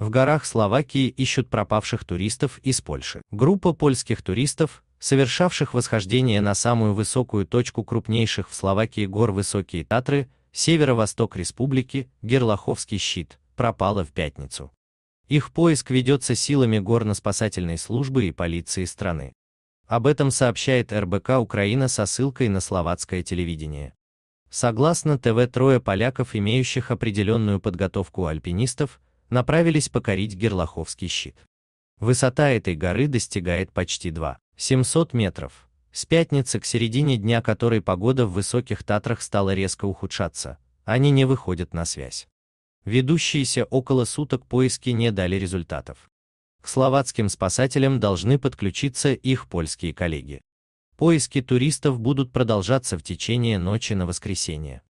В горах Словакии ищут пропавших туристов из Польши. Группа польских туристов, совершавших восхождение на самую высокую точку крупнейших в Словакии гор Высокие Татры, северо-восток республики, Герлаховский щит, пропала в пятницу. Их поиск ведется силами горно-спасательной службы и полиции страны. Об этом сообщает РБК Украина со ссылкой на словацкое телевидение. Согласно ТВ, трое поляков, имеющих определенную подготовку альпинистов, направились покорить Герлаховский щит. Высота этой горы достигает почти 2 700 метров. С пятницы к середине дня которой погода в Высоких Татрах стала резко ухудшаться, они не выходят на связь. Ведущиеся около суток поиски не дали результатов. К словацким спасателям должны подключиться их польские коллеги. Поиски туристов будут продолжаться в течение ночи на воскресенье.